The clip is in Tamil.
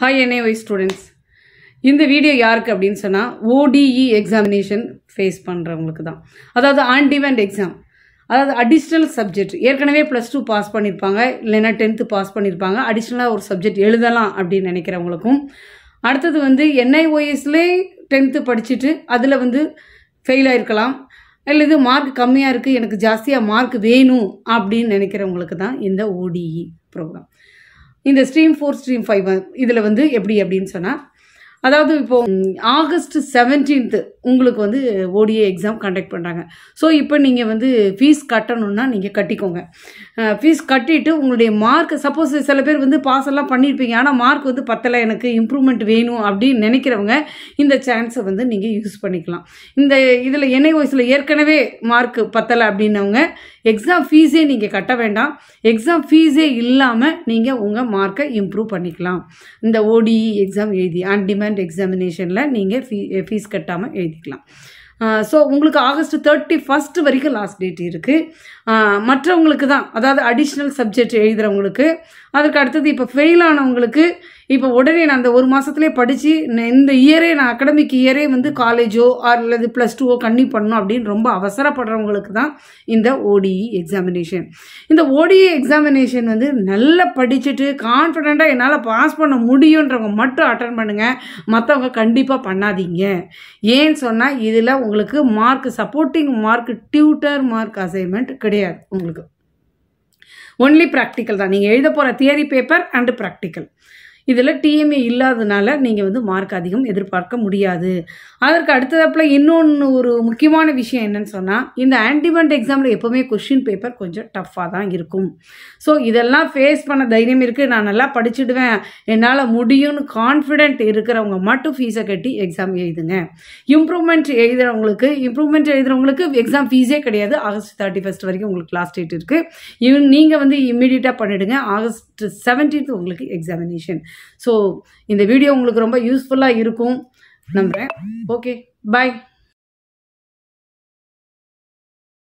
ஹாய் ஒய் ஸ்டூடெண்ட்ஸ் இந்த வீடியோ யாருக்கு அப்படின்னு சொன்னால் ஓடிஇ எக்ஸாமினேஷன் ஃபேஸ் e பண்ணுறவங்களுக்கு தான் அதாவது ஆன் டிமேண்ட் எக்ஸாம் அதாவது அடிஷ்னல் சப்ஜெக்ட் ஏற்கனவே ப்ளஸ் டூ பாஸ் பண்ணியிருப்பாங்க இல்லைன்னா டென்த்து பாஸ் பண்ணியிருப்பாங்க அடிஷ்னலாக ஒரு சப்ஜெக்ட் எழுதலாம் அப்படின்னு நினைக்கிறவங்களுக்கும் அடுத்தது வந்து என்ஐஓஎஸ்லே டென்த்து படிச்சுட்டு அதில் வந்து ஃபெயில் ஆகிருக்கலாம் இல்லை இது மார்க் கம்மியாக இருக்குது எனக்கு ஜாஸ்தியாக மார்க் வேணும் அப்படின்னு நினைக்கிறவங்களுக்கு தான் இந்த ஓடிஇ ப்ரோக்ராம் இந்த ஸ்ட்ரீம் ஃபோர் ஸ்ட்ரீம் ஃபைவ் இதில் வந்து எப்படி அப்படின்னு சொன்னால் அதாவது இப்போ ஆகஸ்ட் செவன்டீன்த்து உங்களுக்கு வந்து ஓடிஏ எக்ஸாம் கண்டக்ட் பண்ணுறாங்க ஸோ இப்போ நீங்கள் வந்து ஃபீஸ் கட்டணும்னா நீங்கள் கட்டிக்கோங்க ஃபீஸ் கட்டிட்டு உங்களுடைய மார்க் சப்போஸ் சில பேர் வந்து பாஸ் எல்லாம் பண்ணியிருப்பீங்க ஆனால் மார்க் வந்து பத்தலை எனக்கு இம்ப்ரூவ்மெண்ட் வேணும் அப்படின்னு நினைக்கிறவங்க இந்த சான்ஸை வந்து நீங்கள் யூஸ் பண்ணிக்கலாம் இந்த இதில் என்ஐ வயசில் ஏற்கனவே மார்க் பத்தலை அப்படின்னவங்க எக்ஸாம் ஃபீஸே நீங்கள் கட்ட வேண்டாம் எக்ஸாம் ஃபீஸே இல்லாமல் நீங்கள் உங்கள் மார்க்கை இம்ப்ரூவ் பண்ணிக்கலாம் இந்த ஓடிஇ எக்ஸாம் e எழுதி ஆன் எக்ஸாமினேஷனில் நீங்கள் ஃபீ ஃபீஸ் கட்டாமல் எழுதிக்கலாம் ஸோ உங்களுக்கு ஆகஸ்ட் தேர்ட்டி ஃபஸ்ட்டு வரைக்கும் லாஸ்ட் டேட் இருக்குது மற்றவங்களுக்கு தான் அதாவது அடிஷ்னல் சப்ஜெக்ட் எழுதுகிறவங்களுக்கு அதுக்கு அடுத்தது இப்போ ஃபெயில் ஆனவங்களுக்கு இப்போ உடனே நான் அந்த ஒரு மாதத்துலேயே படித்து இந்த இயரே நான் அகடமிக் இயரே வந்து காலேஜோ ஆர் அல்லது ப்ளஸ் டூவோ கன்னி பண்ணணும் அப்படின்னு ரொம்ப அவசரப்படுறவங்களுக்கு தான் இந்த ஓடிஇ எக்ஸாமினேஷன் e இந்த ஓடிஇ எக்ஸாமினேஷன் e வந்து நல்லா படிச்சுட்டு கான்ஃபிடெண்ட்டாக என்னால் பாஸ் பண்ண முடியுன்றவங்க மட்டும் அட்டன் பண்ணுங்கள் மற்றவங்க கண்டிப்பாக பண்ணாதீங்க ஏன்னு சொன்னால் இதில் உங்களுக்கு உங்களுக்கு mark supporting mark tutor mark assignment கிடையாது உங்களுக்கு ஒன்லி ப்ராக்டிக்கல் தான் நீங்கள் எழுத போகிற தியரி பேப்பர் அண்டு ப்ராக்டிக்கல் இதில் டிஎம்ஏ இல்லாததுனால நீங்கள் வந்து மார்க் அதிகம் எதிர்பார்க்க முடியாது அதற்கு அடுத்ததப்பில் இன்னொன்று ஒரு முக்கியமான விஷயம் என்னன்னு சொன்னால் இந்த ஆன்டிமெண்ட் எக்ஸாமில் எப்போவுமே கொஷின் பேப்பர் கொஞ்சம் டஃப்பாக தான் இருக்கும் ஸோ இதெல்லாம் ஃபேஸ் பண்ண தைரியம் இருக்குது நான் நல்லா படிச்சுடுவேன் என்னால் முடியும்னு கான்ஃபிடென்ட் இருக்கிறவங்க மட்டும் ஃபீஸை கட்டி எக்ஸாம் எழுதுங்க இம்ப்ரூவ்மெண்ட் எழுதுகிறவங்களுக்கு இம்ப்ரூவ்மெண்ட் எழுதுகிறவங்களுக்கு எக்ஸாம் ஃபீஸே கிடையாது ஆகஸ்ட் தேர்ட்டி ஃபஸ்ட் வரைக்கும் உங்களுக்கு லாஸ்ட் டேட் இருக்குது இவன் நீங்கள் வந்து இம்மிடியட்டாக பண்ணிவிடுங்க ஆகஸ்ட் செவன்டீன்த் உங்களுக்கு எக்ஸாமினேஷன் ஸோ இந்த வீடியோ உங்களுக்கு ரொம்ப யூஸ்ஃபுல்லாக இருக்கும் நம்புகிறேன் ஓகே பாய்